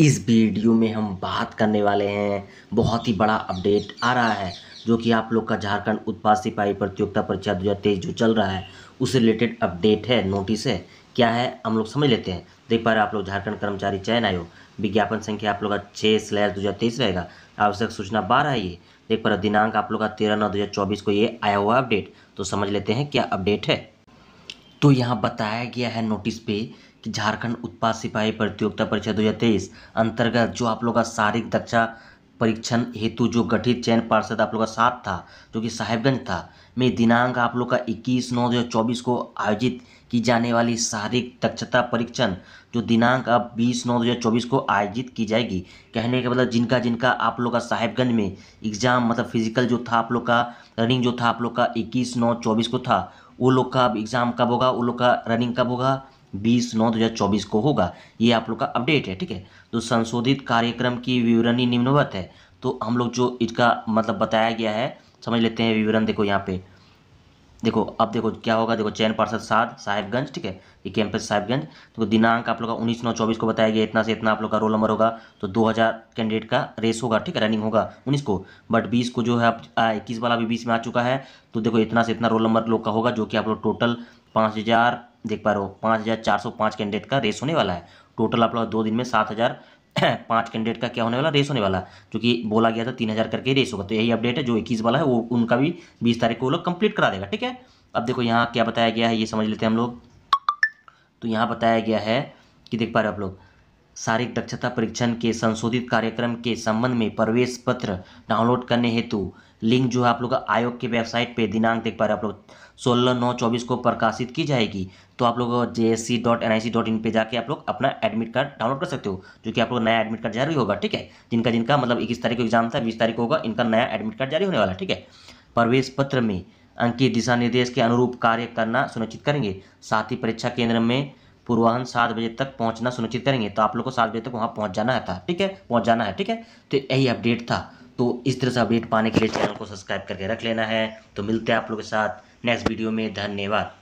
इस वीडियो में हम बात करने वाले हैं बहुत ही बड़ा अपडेट आ रहा है जो कि आप लोग का झारखंड उत्पाद सिपाही प्रतियोगिता परीक्षा दो हज़ार तेईस जो चल रहा है उससे रिलेटेड अपडेट है नोटिस है क्या है हम लोग समझ लेते हैं देख पा रहे आप लोग झारखंड कर्मचारी चयन आयोग विज्ञापन संख्या आप लोग का छः स्लैश दो हज़ार तेईस रहेगा आवश्यक सूचना बारह है ये देख पा रहे दिनांक आप लोग का तेरह नौ दो हज़ार चौबीस को ये आया हुआ अपडेट तो समझ लेते हैं क्या अपडेट है तो यहाँ बताया गया है नोटिस पे कि झारखंड उत्पाद सिपाही प्रतियोगिता परीक्षा दो हज़ार तेईस अंतर्गत जो आप लोग का शारीरिक दक्षा परीक्षण हेतु जो गठित चयन पार्षद आप लोग का सात था जो कि साहेबगंज था में दिनांक आप लोग का 21 नौ दो को आयोजित की जाने वाली शारीरिक दक्षता परीक्षण जो दिनांक अब 20 नौ दो को आयोजित की जाएगी कहने का मतलब जिनका जिनका आप लोग का साहेबगंज में एग्ज़ाम मतलब फिजिकल जो था आप लोग का रनिंग जो था आप लोग का इक्कीस नौ चौबीस को था वो लोग का अब एग्ज़ाम कब होगा वो लोग का रनिंग कब होगा बीस नौ दो हज़ार चौबीस को होगा ये आप लोग का अपडेट है ठीक है तो संशोधित कार्यक्रम की विवरणी निम्नवत है तो हम लोग जो इसका मतलब बताया गया है समझ लेते हैं विवरण देखो यहाँ पे देखो अब देखो क्या होगा देखो चैन पार्षद साध साहेबगंज ठीक है ये कैंपस साहेबगंज देखो दिनांक आप लोग का उन्नीस नौ चौबीस को बताया गया इतना से इतना आप लोग का रोल नंबर होगा तो 2000 कैंडिडेट का रेस होगा ठीक है रनिंग होगा उन्नीस को बट बीस को जो है आप इक्कीस वाला भी बीस में आ चुका है तो देखो इतना से इतना रोल नंबर लोग का होगा जो कि आप लोग टोटल पाँच देख पा रहे हो पाँच कैंडिडेट का रेस होने वाला है टोटल आप लोग दो दिन में सात पाँच कैंडिडेट का क्या होने वाला रेस होने वाला जो कि बोला गया था तीन हज़ार करके रेस होगा तो यही अपडेट है जो इक्कीस वाला है वो उनका भी बीस तारीख को वो लोग कंप्लीट करा देगा ठीक है अब देखो यहाँ क्या बताया गया है ये समझ लेते हैं हम लोग तो यहाँ बताया गया है कि देख पा रहे हो आप लोग शारीरिक दक्षता परीक्षण के संशोधित कार्यक्रम के संबंध में प्रवेश पत्र डाउनलोड करने हेतु लिंक जो है आप लोग आयोग के वेबसाइट पे दिनांक देख पा रहे आप लोग सोलह नौ चौबीस को प्रकाशित की जाएगी तो आप लोग J S C dot N I C dot in पर जाके आप लोग अपना एडमिट कार्ड डाउनलोड कर सकते हो जो कि आप लोग नया एडमिट कार्ड जारी होगा ठीक है जिनका जिनका मतलब इक्कीस तारीख को एग्जाम था बीस तारीख को होगा इनका नया एडमिट कार्ड जारी होने वाला ठीक है प्रवेश पत्र में अंकित दिशा निर्देश के अनुरूप कार्य करना सुनिश्चित करेंगे साथ ही परीक्षा केंद्र में पूर्वाहन सात बजे तक पहुंचना सुनिश्चित करेंगे तो आप लोग को सात बजे तक वहाँ पहुँच जाना है था ठीक है पहुँच जाना है ठीक है तो यही अपडेट था तो इस तरह से अपडेट पाने के लिए चैनल को सब्सक्राइब करके रख लेना है तो मिलते हैं आप लोग के साथ नेक्स्ट वीडियो में धन्यवाद